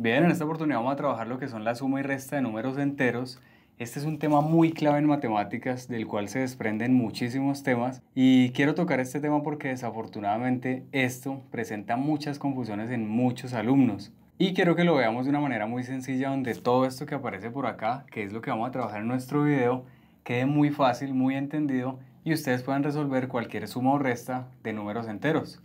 Bien, en esta oportunidad vamos a trabajar lo que son la suma y resta de números enteros. Este es un tema muy clave en matemáticas, del cual se desprenden muchísimos temas. Y quiero tocar este tema porque desafortunadamente esto presenta muchas confusiones en muchos alumnos. Y quiero que lo veamos de una manera muy sencilla donde todo esto que aparece por acá, que es lo que vamos a trabajar en nuestro video, quede muy fácil, muy entendido y ustedes puedan resolver cualquier suma o resta de números enteros.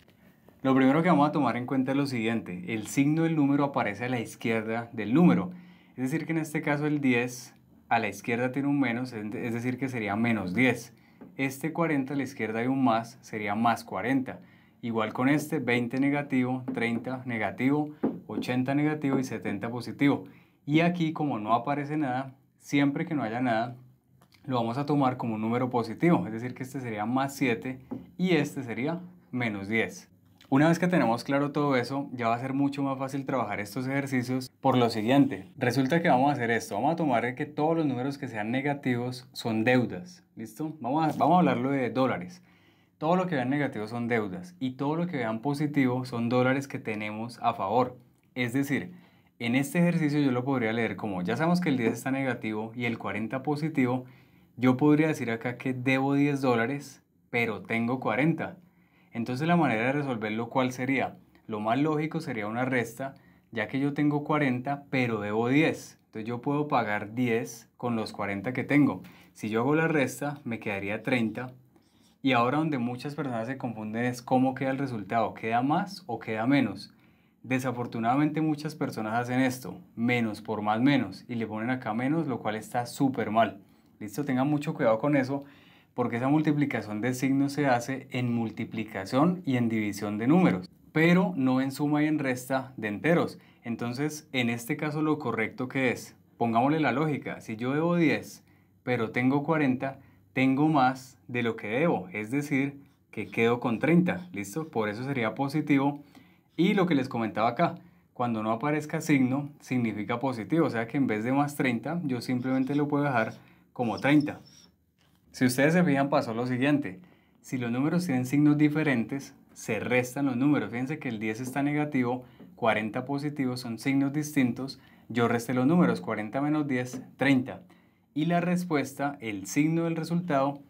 Lo primero que vamos a tomar en cuenta es lo siguiente, el signo del número aparece a la izquierda del número, es decir que en este caso el 10 a la izquierda tiene un menos, es decir que sería menos 10. Este 40 a la izquierda hay un más, sería más 40. Igual con este, 20 negativo, 30 negativo, 80 negativo y 70 positivo. Y aquí como no aparece nada, siempre que no haya nada, lo vamos a tomar como un número positivo, es decir que este sería más 7 y este sería menos 10. Una vez que tenemos claro todo eso, ya va a ser mucho más fácil trabajar estos ejercicios por lo siguiente. Resulta que vamos a hacer esto, vamos a tomar que todos los números que sean negativos son deudas, ¿listo? Vamos a, vamos a hablarlo de dólares. Todo lo que vean negativo son deudas y todo lo que vean positivo son dólares que tenemos a favor. Es decir, en este ejercicio yo lo podría leer como ya sabemos que el 10 está negativo y el 40 positivo, yo podría decir acá que debo 10 dólares, pero tengo 40. Entonces la manera de resolverlo, ¿cuál sería? Lo más lógico sería una resta, ya que yo tengo 40, pero debo 10. Entonces yo puedo pagar 10 con los 40 que tengo. Si yo hago la resta, me quedaría 30. Y ahora donde muchas personas se confunden es cómo queda el resultado. ¿Queda más o queda menos? Desafortunadamente muchas personas hacen esto, menos por más menos, y le ponen acá menos, lo cual está súper mal. Listo, tengan mucho cuidado con eso porque esa multiplicación de signos se hace en multiplicación y en división de números, pero no en suma y en resta de enteros. Entonces, en este caso lo correcto que es, pongámosle la lógica, si yo debo 10, pero tengo 40, tengo más de lo que debo, es decir, que quedo con 30, ¿listo? Por eso sería positivo. Y lo que les comentaba acá, cuando no aparezca signo, significa positivo, o sea que en vez de más 30, yo simplemente lo puedo dejar como 30. Si ustedes se fijan, pasó lo siguiente. Si los números tienen signos diferentes, se restan los números. Fíjense que el 10 está negativo, 40 positivo, son signos distintos. Yo resté los números, 40 menos 10, 30. Y la respuesta, el signo del resultado,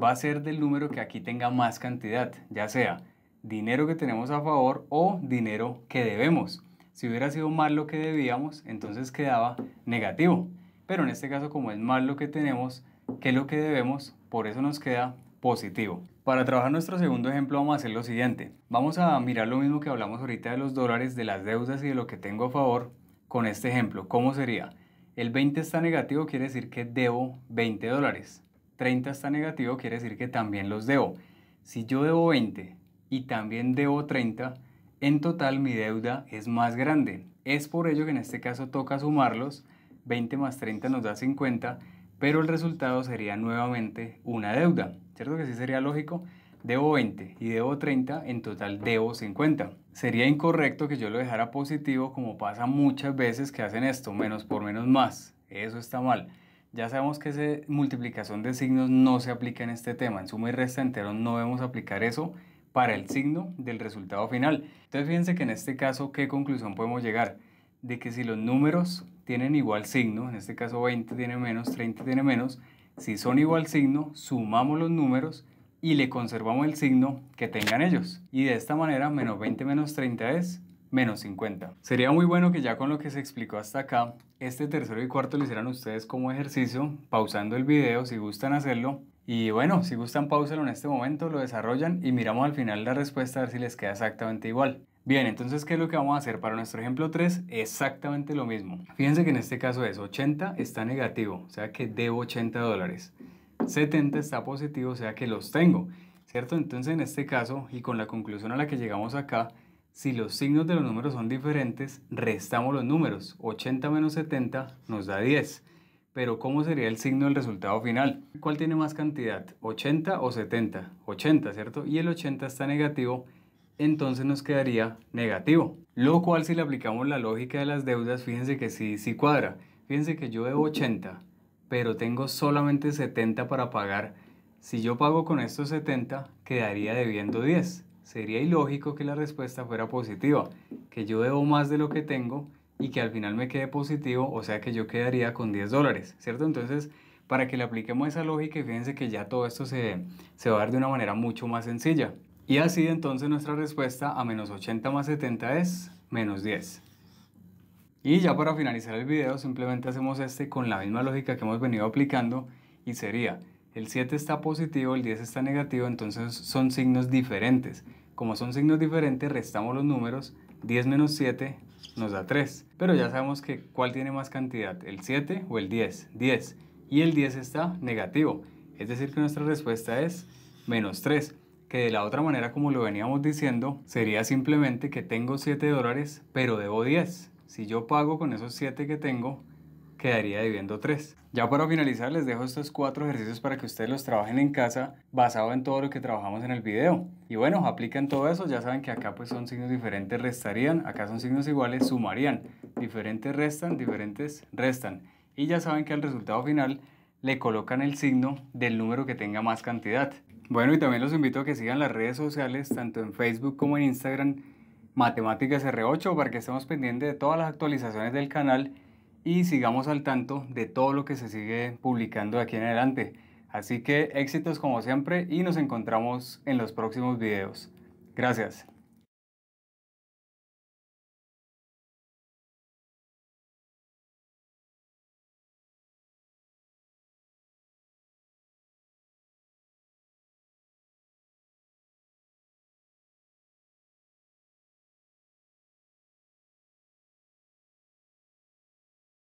va a ser del número que aquí tenga más cantidad, ya sea dinero que tenemos a favor o dinero que debemos. Si hubiera sido más lo que debíamos, entonces quedaba negativo. Pero en este caso, como es más lo que tenemos, que es lo que debemos, por eso nos queda positivo. Para trabajar nuestro segundo ejemplo vamos a hacer lo siguiente. Vamos a mirar lo mismo que hablamos ahorita de los dólares, de las deudas y de lo que tengo a favor con este ejemplo. ¿Cómo sería? El 20 está negativo, quiere decir que debo 20 dólares. 30 está negativo, quiere decir que también los debo. Si yo debo 20 y también debo 30, en total mi deuda es más grande. Es por ello que en este caso toca sumarlos. 20 más 30 nos da 50 pero el resultado sería nuevamente una deuda, ¿cierto? Que sí sería lógico. Debo 20 y debo 30, en total debo 50. Sería incorrecto que yo lo dejara positivo como pasa muchas veces que hacen esto, menos por menos más. Eso está mal. Ya sabemos que esa multiplicación de signos no se aplica en este tema. En suma y resta entero no debemos aplicar eso para el signo del resultado final. Entonces fíjense que en este caso, ¿qué conclusión podemos llegar? De que si los números tienen igual signo, en este caso 20 tiene menos, 30 tiene menos, si son igual signo, sumamos los números y le conservamos el signo que tengan ellos. Y de esta manera, menos 20 menos 30 es menos 50. Sería muy bueno que ya con lo que se explicó hasta acá, este tercero y cuarto lo hicieran ustedes como ejercicio, pausando el video si gustan hacerlo. Y bueno, si gustan, pausenlo en este momento, lo desarrollan y miramos al final la respuesta a ver si les queda exactamente igual. Bien, entonces, ¿qué es lo que vamos a hacer? Para nuestro ejemplo 3, exactamente lo mismo. Fíjense que en este caso es 80 está negativo, o sea que debo 80 dólares. 70 está positivo, o sea que los tengo, ¿cierto? Entonces, en este caso, y con la conclusión a la que llegamos acá, si los signos de los números son diferentes, restamos los números. 80 menos 70 nos da 10. Pero ¿cómo sería el signo del resultado final? ¿Cuál tiene más cantidad? ¿80 o 70? 80, ¿cierto? Y el 80 está negativo, entonces nos quedaría negativo. Lo cual si le aplicamos la lógica de las deudas, fíjense que sí, sí cuadra. Fíjense que yo debo 80, pero tengo solamente 70 para pagar. Si yo pago con estos 70, quedaría debiendo 10. Sería ilógico que la respuesta fuera positiva, que yo debo más de lo que tengo y que al final me quede positivo, o sea que yo quedaría con 10 dólares, ¿cierto? Entonces, para que le apliquemos esa lógica, fíjense que ya todo esto se, se va a dar de una manera mucho más sencilla. Y así entonces nuestra respuesta a menos 80 más 70 es menos 10. Y ya para finalizar el video simplemente hacemos este con la misma lógica que hemos venido aplicando y sería el 7 está positivo, el 10 está negativo, entonces son signos diferentes. Como son signos diferentes, restamos los números. 10 menos 7 nos da 3. Pero ya sabemos que cuál tiene más cantidad, el 7 o el 10. 10. Y el 10 está negativo. Es decir, que nuestra respuesta es menos 3 que de la otra manera, como lo veníamos diciendo, sería simplemente que tengo 7 dólares, pero debo 10. Si yo pago con esos 7 que tengo, quedaría debiendo 3. Ya para finalizar les dejo estos cuatro ejercicios para que ustedes los trabajen en casa basado en todo lo que trabajamos en el video. Y bueno, aplican todo eso, ya saben que acá pues son signos diferentes restarían, acá son signos iguales sumarían, diferentes restan, diferentes restan. Y ya saben que al resultado final le colocan el signo del número que tenga más cantidad. Bueno, y también los invito a que sigan las redes sociales, tanto en Facebook como en Instagram, Matemáticas R8, para que estemos pendientes de todas las actualizaciones del canal y sigamos al tanto de todo lo que se sigue publicando de aquí en adelante. Así que éxitos como siempre y nos encontramos en los próximos videos. Gracias.